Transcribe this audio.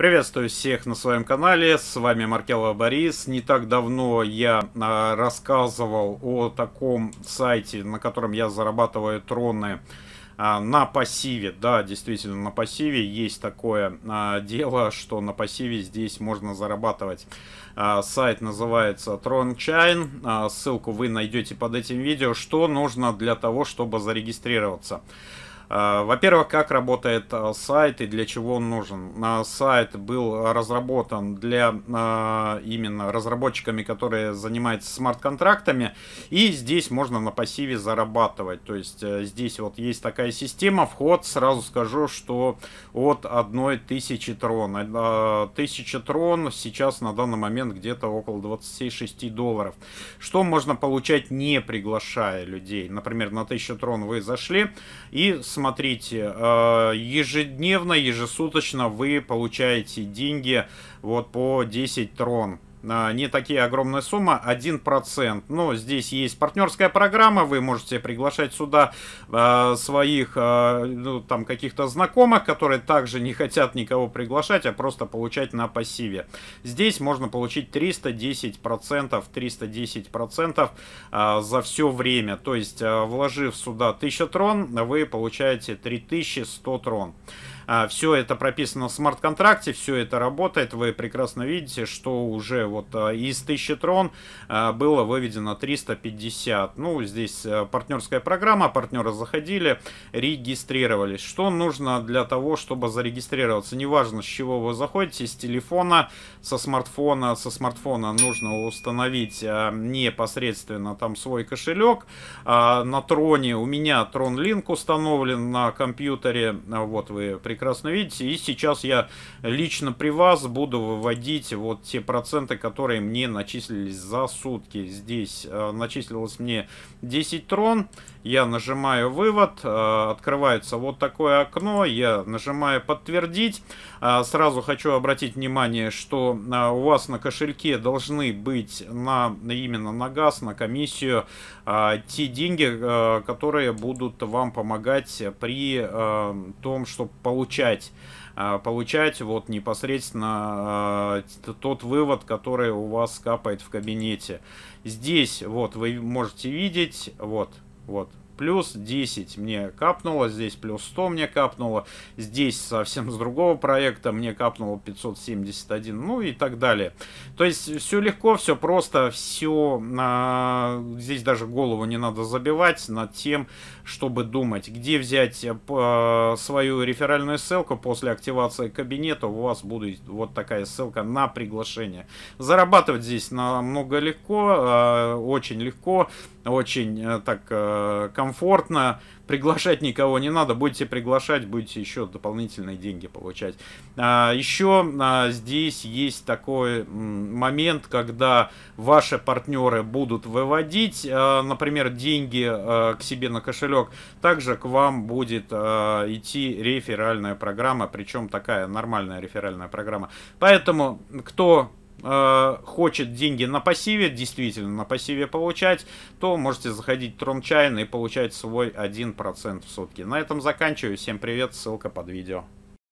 Приветствую всех на своем канале, с вами Маркелова Борис. Не так давно я а, рассказывал о таком сайте, на котором я зарабатываю троны а, на пассиве. Да, действительно, на пассиве есть такое а, дело, что на пассиве здесь можно зарабатывать. Сайт называется TronChain, ссылку вы найдете под этим видео, что нужно для того, чтобы зарегистрироваться. А, во-первых, как работает а, сайт и для чего он нужен. Сайт был разработан для а, именно разработчиками, которые занимаются смарт-контрактами. И здесь можно на пассиве зарабатывать. То есть э, здесь вот есть такая система. Вход, сразу скажу, что от 1000 трон. 1000 трон сейчас на данный момент где-то около 26 долларов. Что можно получать, не приглашая людей. Например, на 1000 трон вы зашли и смотрите смотрите, э, ежедневно, ежесуточно вы получаете деньги вот по 10 трон. А, не такие огромные суммы, 1%. Но здесь есть партнерская программа, вы можете приглашать сюда а, своих а, ну, там каких-то знакомых, которые также не хотят никого приглашать, а просто получать на пассиве. Здесь можно получить 310%, 310% э, за все время. То есть, вложив сюда 1000 трон, вы получаете 3100 трон. А, все это прописано в смарт-контракте, все это работает. Вы прекрасно видите, что уже вот а, из 1000 трон а, было выведено 350. Ну, здесь партнерская программа, партнеры заходили, регистрировались. Что нужно для того, чтобы зарегистрироваться? Неважно, с чего вы заходите, с телефона, со смартфона. Со смартфона нужно установить непосредственно там свой кошелек. На троне у меня Tron Link установлен на компьютере. Вот вы прекрасно прекрасно видите. И сейчас я лично при вас буду выводить вот те проценты, которые мне начислились за сутки. Здесь э, начислилось мне 10 трон. Я нажимаю вывод, э, открывается вот такое окно, я нажимаю подтвердить. Э, сразу хочу обратить внимание, что у вас на кошельке должны быть на именно на газ, на комиссию те деньги, которые будут вам помогать при том, чтобы получить получать а, получать вот непосредственно а, тот вывод, который у вас капает в кабинете. Здесь вот вы можете видеть, вот, вот, плюс 10 мне капнуло, здесь плюс 100 мне капнуло, здесь совсем с другого проекта мне капнуло 571, ну и так далее. То есть все легко, все просто, все, а, здесь даже голову не надо забивать над тем, чтобы думать, где взять э, а, свою реферальную ссылку после активации кабинета, у вас будет вот такая ссылка на приглашение. Зарабатывать здесь намного легко, а, очень легко, очень э, так э, комфортно комфортно, приглашать никого не надо, будете приглашать, будете еще дополнительные деньги получать. А, еще а, здесь есть такой момент, когда ваши партнеры будут выводить, а, например, деньги к себе на кошелек, также к вам будет идти реферальная программа, причем такая нормальная реферальная программа. Поэтому кто Э, хочет деньги на пассиве, действительно на пассиве получать, то можете заходить в Трончайн и получать свой 1% в сутки. На этом заканчиваю. Всем привет, ссылка под видео.